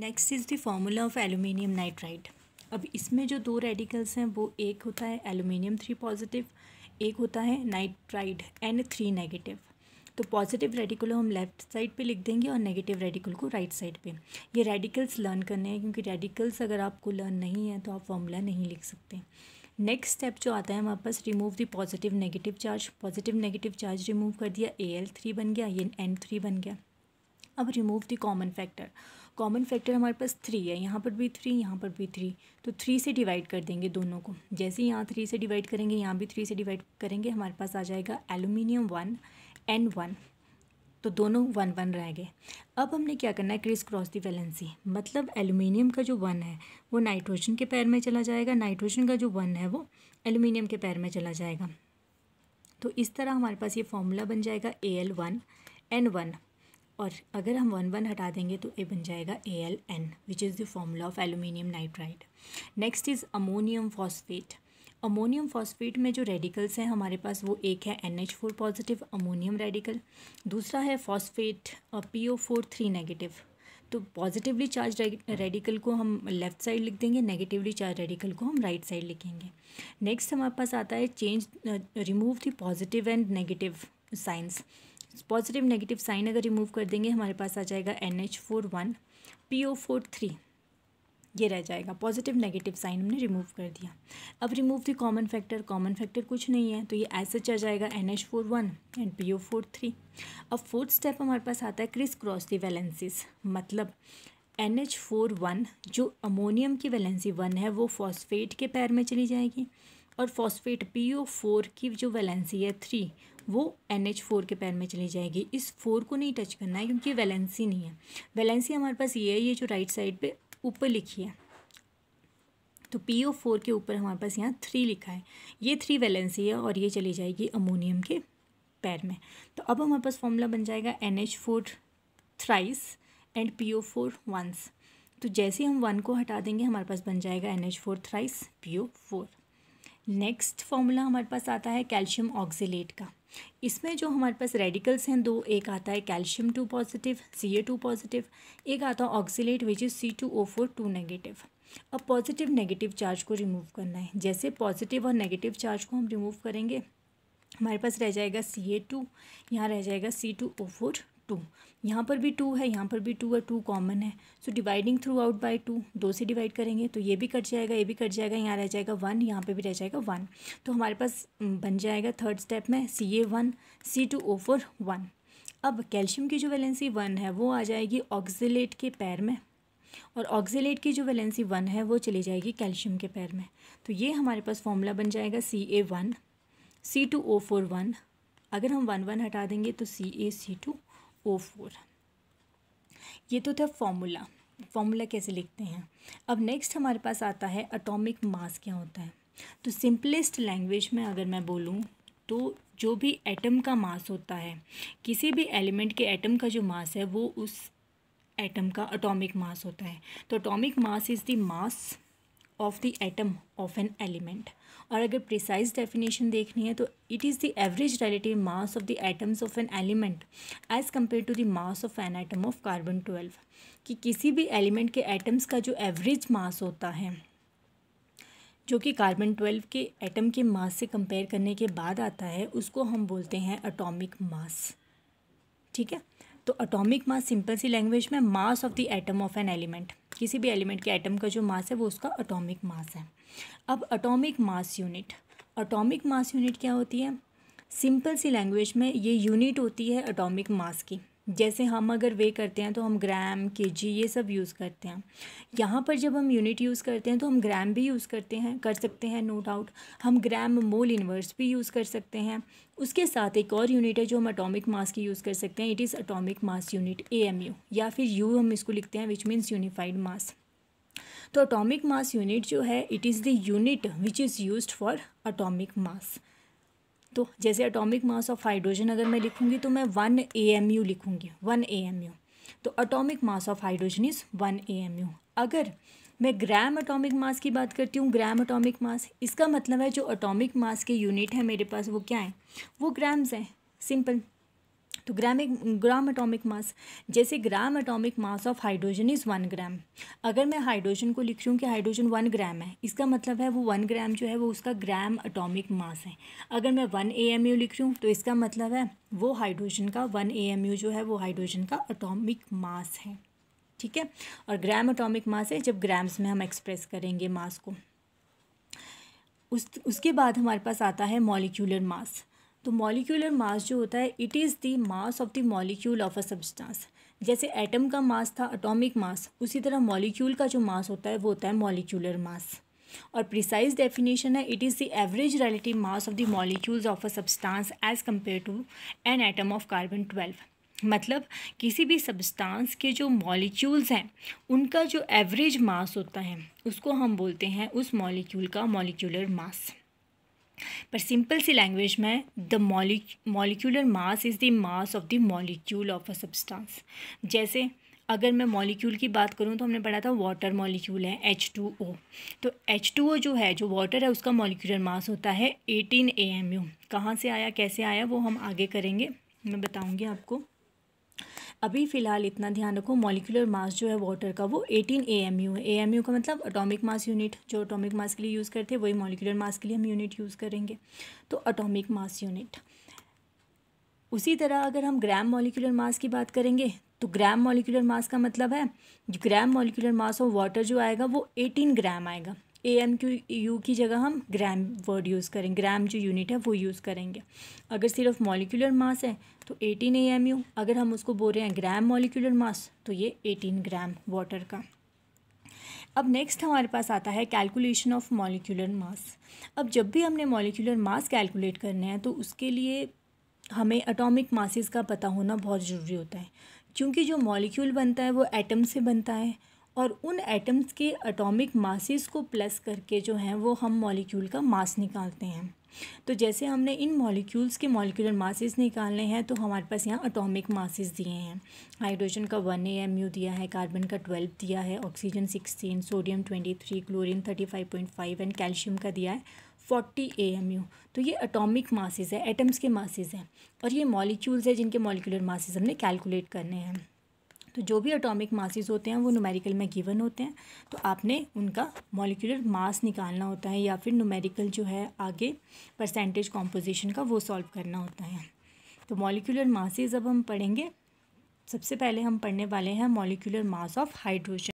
next is the formula of aluminium nitride अब इसमें जो दो रेडिकल्स हैं वो एक होता है एल्यूमिनियम थ्री पॉजिटिव एक होता है नाइट्राइड एन थ्री नेगेटिव तो पॉजिटिव रेडिकल हम लेफ्ट साइड पे लिख देंगे और नेगेटिव रेडिकल को राइट साइड पे ये रेडिकल्स लर्न करने हैं क्योंकि रेडिकल्स अगर आपको लर्न नहीं है तो आप फॉर्मूला नहीं लिख सकते नेक्स्ट स्टेप जो आता है हमारे पास remove the positive negative charge positive negative charge remove कर दिया ए एल थ्री बन गया ये एन थ्री बन गया अब remove the common factor common factor हमारे पास थ्री है यहाँ पर भी थ्री यहाँ पर भी थ्री तो थ्री से डिवाइड कर देंगे दोनों को जैसे यहाँ थ्री से डिवाइड करेंगे यहाँ भी थ्री से डिवाइड करेंगे हमारे पास आ जाएगा एलुमिनियम वन एन वन तो दोनों वन वन रह गए अब हमने क्या करना है क्रिस क्रॉस दी वैलेंसी मतलब एलुमिनियम का जो वन है वो नाइट्रोजन के पैर में चला जाएगा नाइट्रोजन का जो वन है वो एलुमिनियम के पैर में चला जाएगा तो इस तरह हमारे पास ये फॉर्मूला बन जाएगा A L one N one और अगर हम वन वन हटा देंगे तो ए बन जाएगा A L N which is the formula of aluminium nitride next is ammonium phosphate ammonium phosphate में जो रेडिकल्स हैं हमारे पास वो एक है N H four positive ammonium radical दूसरा है phosphate P O four three negative तो पॉजिटिवली चार्ज रेडिकल को हम लेफ़्ट साइड लिख देंगे नेगेटिवली चार्ज रेडिकल को हम राइट right साइड लिखेंगे नेक्स्ट हमारे पास आता है change remove the positive and negative signs positive negative sign अगर रिमूव कर देंगे हमारे पास आ जाएगा N H four one P O four three ये रह जाएगा पॉजिटिव नेगेटिव साइन हमने रिमूव कर दिया अब remove the common factor common factor कुछ नहीं है तो ये एस एच आ जाएगा N H four one and P O four three अब फोर्थ स्टेप हमारे पास आता है क्रिस क्रॉस दी वैलेंसीज मतलब एन एच फोर वन जो अमोनियम की वैलेंसी वन है वो फॉस्फेट के पैर में चली जाएगी और फॉस्फेट पी ओ फोर की जो वैलेंसी है थ्री वो एन एच फोर के पैर में चली जाएगी इस फोर को नहीं टच करना है क्योंकि वैलेंसी नहीं है वैलेंसी हमारे पास ये है ये जो राइट साइड पे ऊपर लिखी है तो पी ओ फोर के ऊपर हमारे पास यहाँ थ्री लिखा है ये थ्री वैलेंसी है और ये चली जाएगी अमोनियम के पैर में तो अब हमारे पास फॉर्मूला बन जाएगा N H four thrice and P O four once तो जैसे हम वन को हटा देंगे हमारे पास बन जाएगा N H four thrice P O four next formula हमारे पास आता है कैल्शियम ऑक्सीलेट का इसमें जो हमारे पास रेडिकल्स हैं दो एक आता है calcium two positive C A two positive एक आता है oxalate which is C two O four two negative अब पॉजिटिव नेगेटिव चार्ज को रिमूव करना है जैसे पॉजिटिव और नेगेटिव चार्ज को हम रिमूव करेंगे हमारे पास रह जाएगा सी ए टू यहाँ रह जाएगा C two O four two यहाँ पर भी टू है यहाँ पर भी टू है टू कॉमन है so dividing throughout by two दो से डिवाइड करेंगे तो ये भी कट जाएगा ये भी कट जाएगा यहाँ रह जाएगा वन यहाँ पे भी रह जाएगा वन तो हमारे पास बन जाएगा थर्ड स्टेप में C A one C two O four one अब कैल्शियम की जो वैलेंसी वन है वो आ जाएगी ऑक्जिलेट के पैर में और ऑक्जिलेट की जो वैलेंसी वन है वो चली जाएगी कैल्शियम के पैर में तो ये हमारे पास फॉर्मूला बन जाएगा C A one C two O four one अगर हम वन वन हटा देंगे तो सी ए सी टू ओ फोर ये तो था फॉर्मूला फॉर्मूला कैसे लिखते हैं अब नेक्स्ट हमारे पास आता है अटोमिक मास क्या होता है तो सिंपलेस्ट लैंग्वेज में अगर मैं बोलूँ तो जो भी एटम का मास होता है किसी भी एलिमेंट के एटम का जो मास है वो उस एटम का अटोमिक मास होता है तो atomic mass is the mass of the atom of an element और अगर प्रिसाइज डेफिनेशन देखनी है तो it is the average relative mass of the atoms of an element as compare to the mass of an atom of carbon twelve कि किसी भी element के atoms का जो एवरेज मास होता है जो कि कार्बन ट्वेल्व के एटम के मास से कंपेयर करने के बाद आता है उसको हम बोलते हैं अटोमिक मास ठीक है तो अटोमिक मास सिंपल सी लैंग्वेज में mass of the atom of an element किसी भी एलिमेंट के एटम का जो मास है वो उसका अटोमिक मास है अब atomic mass unit atomic mass unit क्या होती है सिंपल सी लैंग्वेज में ये यूनिट होती है अटोमिक मास की जैसे हम अगर वे करते हैं तो हम ग्राम के जी ये सब यूज़ करते हैं यहाँ पर जब हम यूनिट यूज़ करते हैं तो हम ग्राम भी यूज़ करते हैं कर सकते हैं नो डाउट हम ग्राम मोल इन्वर्स भी यूज़ कर सकते हैं उसके साथ एक और यूनिट है जो हम अटोमिक मास की यूज़ कर सकते हैं it is atomic mass unit A M U या फिर यू हम इसको लिखते हैं विच मीन्स यूनिफाइड मास तो अटोमिक मास यूनिट जो है it is the unit which is use for atomic mass तो जैसे अटोमिक मास ऑफ हाइड्रोजन अगर मैं लिखूँगी तो मैं वन ए एम यू लिखूंगी वन ए एम यू तो atomic mass of hydrogen is one A M U अगर मैं ग्राम अटोमिक मास की बात करती हूँ ग्राम अटोमिक मास इसका मतलब है जो अटोमिक मास के यूनिट है मेरे पास वो क्या है वो ग्राम्स हैं सिंपल तो ग्राम ग्राम एटॉमिक मास जैसे gram atomic mass of hydrogen is one gram अगर मैं हाइड्रोजन को लिख रही हूँ कि हाइड्रोजन वन ग्राम है इसका मतलब है वो वन ग्राम जो है वो उसका ग्राम अटोमिक मास है अगर मैं वन ए एम यू लिख रही हूँ तो इसका मतलब है वो हाइड्रोजन का वन ए एम यू जो है वो हाइड्रोजन का अटोमिक मास है ठीक है और ग्राम अटोमिक मास है जब ग्राम्स में हम एक्सप्रेस करेंगे मास को उस उसके बाद हमारे पास आता है मॉलिक्यूलर मास तो मॉलिक्यूलर मास जो होता है it is the mass of the molecule of a substance जैसे एटम का मास था अटोमिक मास उसी तरह मॉलिक्यूल का जो मास होता है वो होता है मॉलिक्यूलर मास और प्रिसाइज डेफिनेशन है it is the average relative mass of the molecules of a substance as compare to an atom of carbon twelve मतलब किसी भी सब्सटेंस के जो मॉलिक्यूल्स हैं उनका जो एवरेज मास होता है उसको हम बोलते हैं उस मॉलिक्यूल का मॉलिक्यूलर मास पर सिंपल सी लैंग्वेज में the molecular mass is the mass of the molecule of a substance जैसे अगर मैं मॉलिक्यूल की बात करूँ तो हमने पढ़ा था वाटर मॉलिक्यूल है एच टू ओ तो एच टू ओ जो है जो वाटर है उसका मॉलिक्यूलर मास होता है एटीन ए एम यू कहाँ से आया कैसे आया वो हम आगे करेंगे मैं बताऊँगी आपको अभी फ़िलहाल इतना ध्यान रखो मॉलिकुलर मास जो है वाटर का वो 18 ए एम यू है ए एम यू का मतलब अटोमिक मास यूनिट जो अटोमिक मास के लिए यूज़ करते हैं वही मॉलिकुलर मास के लिए हम यूनिट यूज़ करेंगे तो अटोमिक मास यूनिट उसी तरह अगर हम ग्राम मॉलिकुलर मास की बात करेंगे तो ग्राम मॉलिकुलर मास का मतलब है gram molecular mass of water जो आएगा वो एटीन ग्राम आएगा ए एम क्यू यू की जगह हम ग्राम वर्ड यूज़ करेंगे ग्राम जो यूनिट है वो यूज़ करेंगे अगर सिर्फ मॉलिकुलर मास है तो एटीन ए एम यू अगर हम उसको बोल रहे हैं ग्राम मॉलिकुलर मास तो ये एटीन ग्राम वाटर का अब नेक्स्ट हमारे पास आता है कैलकुलेशन ऑफ मॉलिकुलर मास अब जब भी हमने मॉलिकुलर मास कैलकुलेट करने हैं तो उसके लिए हमें अटोमिक मासिस का पता होना बहुत ज़रूरी होता है क्योंकि जो मॉलिक्यूल बनता है वो एटम से बनता है और उन एटम्स के एटॉमिक मासेस को प्लस करके जो हैं वो हम मॉलिक्यूल का मास निकालते हैं तो जैसे हमने इन मॉलिक्यूल्स के मॉलिक्यूलर मासेस निकालने हैं तो हमारे पास यहाँ अटोमिक मासेस दिए हैं हाइड्रोजन का वन ए एम यू दिया है कार्बन का ट्वेल्व दिया है oxygen sixteen sodium twenty three chlorine thirty five point five and calcium का दिया है फोर्टी ए एम यू तो ये अटोमिक मासेज है एटम्स के मासेज हैं और ये मॉलिक्यूल्स हैं जिनके मॉलिक्यूलर मासेज हमने कैलकुलेट करने हैं तो जो भी अटोमिक मासज़ होते हैं वो नूमेरिकल में गिवन होते हैं तो आपने उनका मॉलिकुलर मास निकालना होता है या फिर नूमेरिकल जो है आगे परसेंटेज कॉम्पोजिशन का वो सॉल्व करना होता है तो मॉलिकुलर मासेस अब हम पढ़ेंगे सबसे पहले हम पढ़ने वाले हैं मॉलिकुलर मास ऑफ हाइड्रोजन